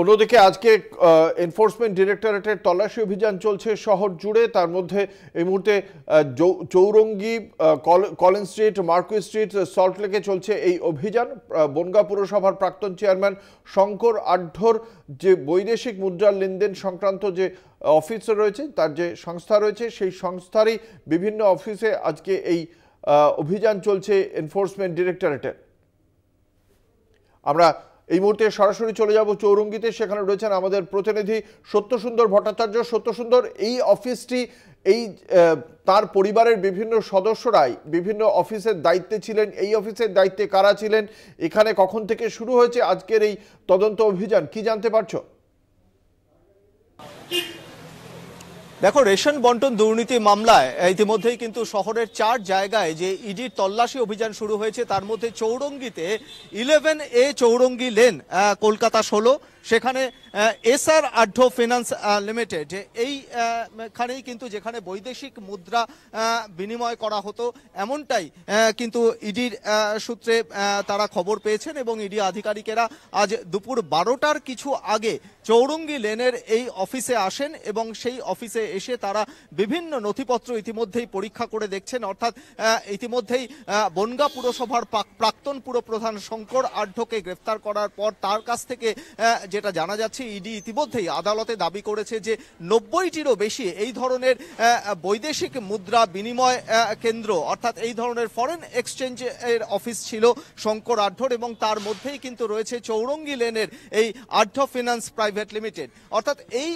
অন্যদিকে আজকে এনফোর্সমেন্ট ডিরেক্টরেটের তল্লাশি অভিযান চলছে শহর জুড়ে তার মধ্যে এই মুহূর্তে Chowringhee Collin street Marquis street সল্টলেকে চলছে এই অভিযান বনগা পুরসভার প্রাক্তন চেয়ারম্যান শঙ্কর আড্ঢর যে বৈদেশিক মুদ্রার লেনদেন সংক্রান্ত যে অফিস রয়েছে তার যে সংস্থা রয়েছে সেই সংস্থারই বিভিন্ন অফিসে আজকে এই অভিযান চলছে এনফোর্সমেন্ট ডিরেক্টরেটের আমরা এই মুহূর্তে সরাসরি চলে যাব চৌরঙ্গিতে সেখানে রয়েছেন আমাদের প্রতিনিধি সত্যসুন্দর ভট্টাচার্য সত্যসুন্দর এই অফিসটি এই তার পরিবারের বিভিন্ন সদস্যরাই বিভিন্ন অফিসের দায়িত্বে ছিলেন এই অফিসের দায়িত্বে কারা ছিলেন এখানে কখন থেকে শুরু হয়েছে আজকের এই তদন্ত অভিযান কি জানতে পারছো দেখো রেশন বন্টন দুর্নীতি মামলায় ইতিমধ্যেই কিন্তু শহরের চার জায়গায় যে ইডির তল্লাশি অভিযান শুরু হয়েছে তার মধ্যে চৌরঙ্গিতে eleven A Chowringhee lane Kolkata ষোলো সেখানে এস আর আড্ডো ফিনান্স লিমিটেড এইখানেই কিন্তু যেখানে বৈদেশিক মুদ্রা বিনিময় করা হতো এমনটাই কিন্তু ইডির সূত্রে তারা খবর পেয়েছেন এবং ইডি আধিকারিকেরা আজ দুপুর বারোটার কিছু আগে চৌরঙ্গি লেনের এই অফিসে আসেন এবং সেই অফিসে এসে তারা বিভিন্ন নথিপত্র ইতিমধ্যেই পরীক্ষা করে দেখছেন অর্থাৎ ইতিমধ্যেই বনগা পুরসভার প্রাক্তন পুরপ্রধান শঙ্কর আড্ডোকে গ্রেফতার করার পর তার কাছ থেকে যেটা জানা যাচ্ছে ইডি ইতিমধ্যেই আদালতে দাবি করেছে যে নব্বইটিরও বেশি এই ধরনের বৈদেশিক মুদ্রা বিনিময় কেন্দ্র অর্থাৎ এই ধরনের ফরেন এক্সচেঞ্জ এর অফিস ছিল শঙ্কর আঢ্যর এবং তার মধ্যেই কিন্তু রয়েছে চৌরঙ্গি লেনের এই আঢ্য ফিনান্স প্রাইভেট লিমিটেড অর্থাৎ এই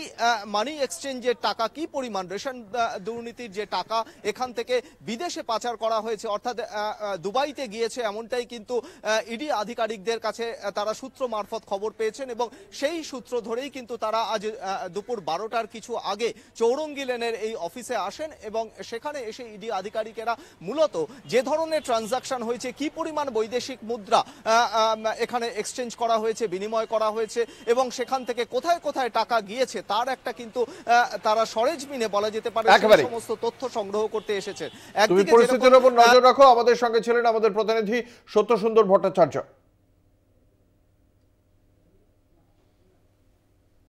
মানি এক্সচেঞ্জের টাকা কি পরিমাণ রেশন দুর্নীতির যে টাকা এখান থেকে বিদেশে পাচার করা হয়েছে অর্থাৎ দুবাইতে গিয়েছে এমনটাই কিন্তু ইডি আধিকারিকদের কাছে তারা সূত্র মারফত খবর পেয়েছেন এবং সেই সূত্র ধরেই কিন্তু তারা আজ দুপুর বারোটার কিছু আগে চৌরঙ্গি লেনের এই অফিসে আসেন এবং সেখানে এসে ইডি আধিকারিকেরা মূলত যে ধরনের ট্রানজাকশন হয়েছে কি পরিমাণ বৈদেশিক মুদ্রা এখানে এক্সচেঞ্জ করা হয়েছে বিনিময় করা হয়েছে এবং সেখান থেকে কোথায় কোথায় টাকা গিয়েছে তার একটা কিন্তু তারা সরেজ মিনে বলা যেতে পারে সমস্ত তথ্য সংগ্রহ করতে এসেছে একদিকে পরিস্থিতির উপর নজর রাখো আমাদের সঙ্গে ছিলেন আমাদের প্রতিনিধি সত্য সুন্দর ভট্টাচার্য